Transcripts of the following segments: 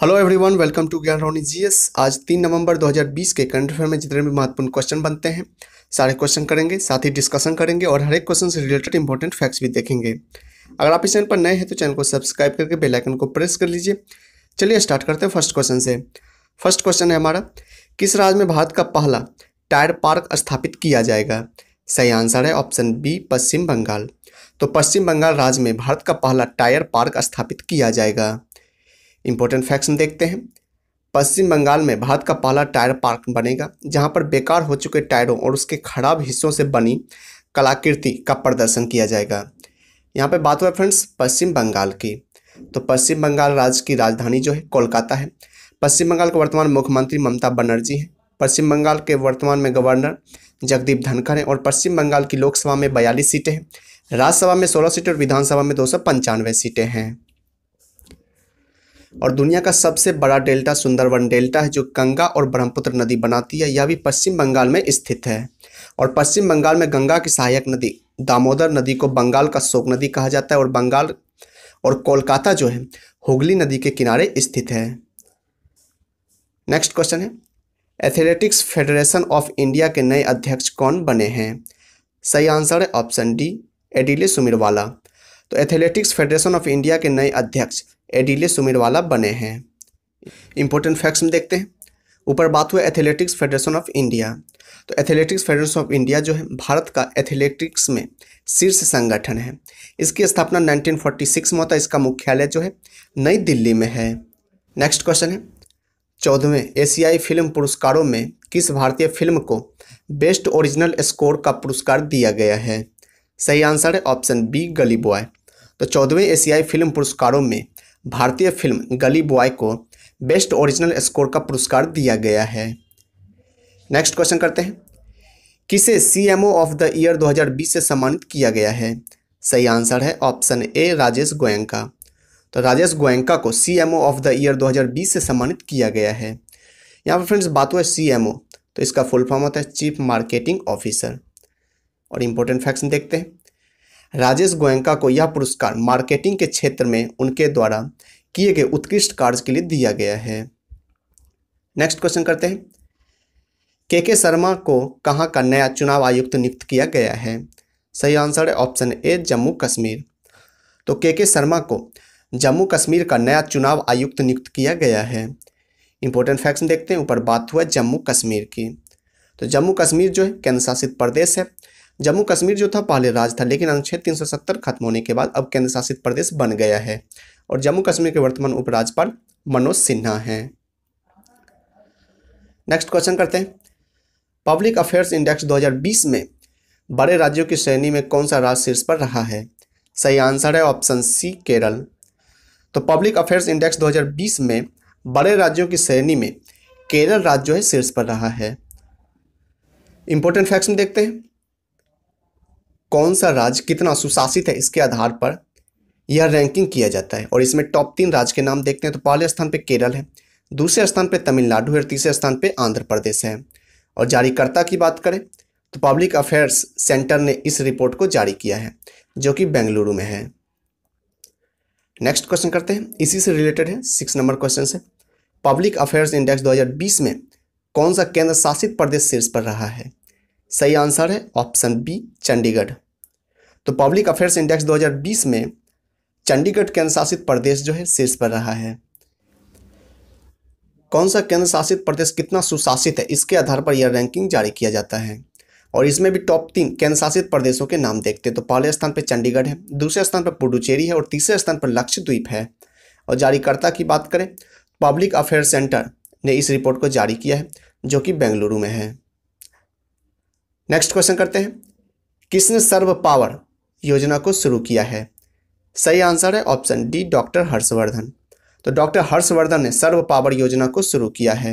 hello everyone welcome to ज्ञान रोनी जी आज तीन नवंबर 2020 के करंट अफेयर में जितने भी महत्वपूर्ण क्वेश्चन बनते हैं सारे क्वेश्चन करेंगे साथ ही डिस्कशन करेंगे और हर एक क्वेश्चन से रिलेटेड इंपॉर्टेंट फैक्ट्स भी देखेंगे अगर आप इस चैनल पर नए हैं तो चैनल को सब्सक्राइब करके बेलाइकन को प्रेस कर लीजिए चलिए स्टार्ट करते हैं फर्स्ट क्वेश्चन से फर्स्ट क्वेश्चन है हमारा किस राज्य में भारत का पहला टायर पार्क स्थापित किया जाएगा सही आंसर है ऑप्शन बी पश्चिम बंगाल तो पश्चिम बंगाल राज्य में भारत का पहला टायर पार्क स्थापित किया जाएगा इंपॉर्टेंट फैक्ट्स हम देखते हैं पश्चिम बंगाल में भारत का पहला टायर पार्क बनेगा जहां पर बेकार हो चुके टायरों और उसके खराब हिस्सों से बनी कलाकृति का प्रदर्शन किया जाएगा यहाँ पे बात हुआ फ्रेंड्स पश्चिम बंगाल की तो पश्चिम बंगाल राज्य की राजधानी जो है कोलकाता है पश्चिम बंगाल के वर्तमान मुख्यमंत्री ममता बनर्जी हैं पश्चिम बंगाल के वर्तमान में गवर्नर जगदीप धनखड़ हैं और पश्चिम बंगाल की लोकसभा में बयालीस सीटें हैं राज्यसभा में सोलह सीटें और विधानसभा में दो सीटें हैं और दुनिया का सबसे बड़ा डेल्टा सुंदरवन डेल्टा है जो गंगा और ब्रह्मपुत्र नदी बनाती है यह भी पश्चिम बंगाल में स्थित है और पश्चिम बंगाल में गंगा की सहायक नदी दामोदर नदी को बंगाल का शोक नदी कहा जाता है और बंगाल और कोलकाता जो है हुगली नदी के किनारे स्थित है नेक्स्ट क्वेश्चन है एथलेटिक्स फेडरेशन ऑफ इंडिया के नए अध्यक्ष कौन बने हैं सही आंसर है ऑप्शन डी एडिले सुमिरवाला तो एथलेटिक्स फेडरेशन ऑफ इंडिया के नए अध्यक्ष एडिले सुमिरवाला बने हैं इंपॉर्टेंट फैक्ट्स में देखते हैं ऊपर बात हुआ एथलेटिक्स फेडरेशन ऑफ इंडिया तो एथलेटिक्स फेडरेशन ऑफ इंडिया जो है भारत का एथलेटिक्स में शीर्ष संगठन है इसकी स्थापना 1946 में होता है इसका मुख्यालय जो है नई दिल्ली में है नेक्स्ट क्वेश्चन है चौदहवें एशियाई फिल्म पुरस्कारों में किस भारतीय फिल्म को बेस्ट ओरिजिनल स्कोर का पुरस्कार दिया गया है सही आंसर है ऑप्शन बी गली बॉय तो चौदहवें एशियाई फिल्म पुरस्कारों में भारतीय फिल्म गली बॉय को बेस्ट ओरिजिनल स्कोर का पुरस्कार दिया गया है नेक्स्ट क्वेश्चन करते हैं किसे सी ऑफ द ईयर 2020 से सम्मानित किया गया है सही आंसर है ऑप्शन ए राजेश गोयंका तो राजेश गोयंका को सी ऑफ द ईयर 2020 से सम्मानित किया गया है यहाँ पर फ्रेंड्स बात हुआ सीएमओ तो इसका फुल फॉर्म होता है चीफ मार्केटिंग ऑफिसर और इम्पोर्टेंट फैक्शन देखते हैं राजेश गोयंका को यह पुरस्कार मार्केटिंग के क्षेत्र में उनके द्वारा किए गए उत्कृष्ट कार्य के लिए दिया गया है नेक्स्ट क्वेश्चन करते हैं के के शर्मा को कहाँ का नया चुनाव आयुक्त नियुक्त किया गया है सही आंसर है ऑप्शन ए जम्मू कश्मीर तो के के शर्मा को जम्मू कश्मीर का नया चुनाव आयुक्त नियुक्त किया गया है इंपॉर्टेंट फैक्ट्स देखते हैं ऊपर बात हुआ जम्मू कश्मीर की तो जम्मू कश्मीर जो है केंद्र शासित प्रदेश है जम्मू कश्मीर जो था पहले राज था लेकिन अनुच्छेद 370 खत्म होने के बाद अब केंद्र शासित प्रदेश बन गया है और जम्मू कश्मीर के वर्तमान उपराज्यपाल मनोज सिन्हा हैं नेक्स्ट क्वेश्चन करते हैं पब्लिक अफेयर्स इंडेक्स 2020 में बड़े राज्यों की श्रेणी में कौन सा राज्य शीर्ष पर रहा है सही आंसर है ऑप्शन सी केरल तो पब्लिक अफेयर्स इंडेक्स 2020 में बड़े राज्यों की श्रेणी में केरल राज्य जो है शीर्ष पर रहा है इंपॉर्टेंट फैक्ट्स में देखते हैं कौन सा राज्य कितना सुशासित है इसके आधार पर यह रैंकिंग किया जाता है और इसमें टॉप तीन राज्य के नाम देखते हैं तो पहले स्थान पर केरल है दूसरे स्थान पर तमिलनाडु है और तीसरे स्थान पर आंध्र प्रदेश है और जारीकर्ता की बात करें तो पब्लिक अफेयर्स सेंटर ने इस रिपोर्ट को जारी किया है जो कि बेंगलुरु में है नेक्स्ट क्वेश्चन करते हैं इसी से रिलेटेड है सिक्स नंबर क्वेश्चन से पब्लिक अफेयर्स इंडेक्स 2020 में कौन सा केंद्र शासित प्रदेश शीर्ष पर रहा है सही आंसर है ऑप्शन बी चंडीगढ़ तो पब्लिक अफेयर्स इंडेक्स 2020 में चंडीगढ़ केंद्र शासित प्रदेश जो है शीर्ष पर रहा है कौन सा केंद्र शासित प्रदेश कितना सुशासित है इसके आधार पर यह रैंकिंग जारी किया जाता है और इसमें भी टॉप तीन केंद्र शासित प्रदेशों के नाम देखते हैं तो पहले स्थान पर चंडीगढ़ है दूसरे स्थान पर पुडुचेरी है और तीसरे स्थान पर लक्षद्वीप है और जारीकर्ता की बात करें पब्लिक अफेयर सेंटर ने इस रिपोर्ट को जारी किया है जो कि बेंगलुरु में है नेक्स्ट क्वेश्चन करते हैं किसने सर्व पावर योजना को शुरू किया है सही आंसर है ऑप्शन डी डॉक्टर हर्षवर्धन तो डॉक्टर हर्षवर्धन ने सर्व पावर योजना को शुरू किया है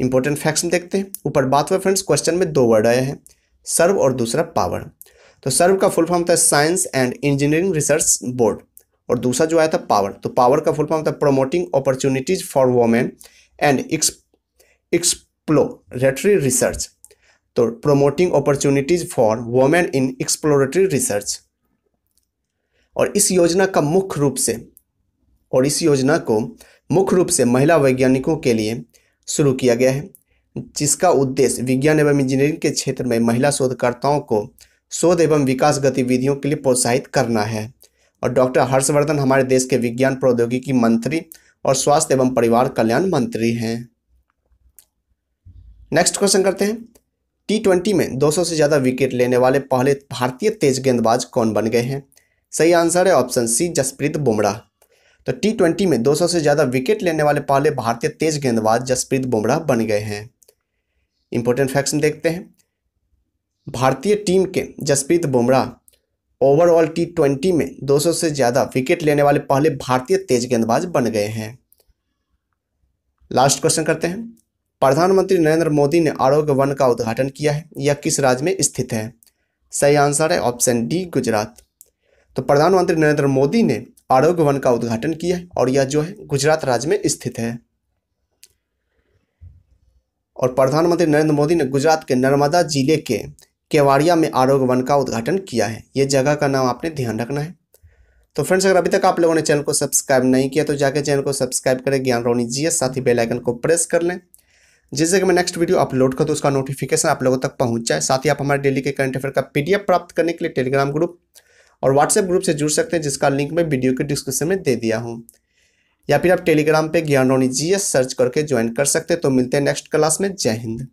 इंपॉर्टेंट फैक्ट्स में देखते हैं ऊपर बात हुआ फ्रेंड्स क्वेश्चन में दो वर्ड आए हैं सर्व और दूसरा पावर तो सर्व का फुल फॉर्म था science and engineering research board और दूसरा जो आया था पावर तो पावर का फुल फॉर्म था promoting opportunities for women and exploratory research तो promoting opportunities for women in exploratory research और इस योजना का मुख्य रूप से और इस योजना को मुख्य रूप से महिला वैज्ञानिकों के लिए शुरू किया गया है जिसका उद्देश्य विज्ञान एवं इंजीनियरिंग के क्षेत्र में महिला शोधकर्ताओं को शोध एवं विकास गतिविधियों के लिए प्रोत्साहित करना है और डॉक्टर हर्षवर्धन हमारे देश के विज्ञान प्रौद्योगिकी मंत्री और स्वास्थ्य एवं परिवार कल्याण मंत्री हैं नेक्स्ट क्वेश्चन करते हैं टी में 200 से ज़्यादा विकेट लेने वाले पहले भारतीय तेज गेंदबाज कौन बन गए हैं सही आंसर है ऑप्शन सी जसप्रीत बुमराह तो टी में 200 से ज़्यादा विकेट लेने वाले पहले भारतीय तेज गेंदबाज जसप्रीत बुमराह बन गए हैं इंपॉर्टेंट फैक्ट्स में देखते हैं भारतीय टीम के Jasprit Bumrah overall T twenty में दो से ज़्यादा विकेट लेने वाले पहले भारतीय तेज गेंदबाज बन गए हैं लास्ट क्वेश्चन करते हैं प्रधानमंत्री नरेंद्र मोदी ने आरोग्य वन का उद्घाटन किया है यह किस राज्य में स्थित है सही आंसर है ऑप्शन डी गुजरात तो प्रधानमंत्री नरेंद्र मोदी ने आरोग्य वन का उद्घाटन किया है और यह जो है गुजरात राज्य में स्थित है और प्रधानमंत्री नरेंद्र मोदी ने गुजरात के नर्मदा जिले के केवाड़िया में आरोग्य वन का उद्घाटन किया है ये जगह का नाम आपने ध्यान रखना है तो फ्रेंड्स अगर अभी तक आप लोगों ने चैनल को सब्सक्राइब नहीं किया तो जाके चैनल को सब्सक्राइब करें ज्ञान रोनी जी साथ ही बेलाइकन को प्रेस कर लें जिससे कि मैं नेक्स्ट वीडियो अपलोड करूँ तो उसका नोटिफिकेशन आप लोगों तक पहुँच जाए साथ ही आप हमारे डेली के करंट अफेयर का पी प्राप्त करने के लिए टेलीग्राम ग्रुप और व्हाट्सएप ग्रुप से जुड़ सकते हैं जिसका लिंक मैं वीडियो के डिस्क्रिप्शन में दे दिया हूँ या फिर आप टेलीग्राम पे ज्ञानोनी जी सर्च करके ज्वाइन कर सकते हैं तो मिलते हैं नेक्स्ट क्लास में जय हिंद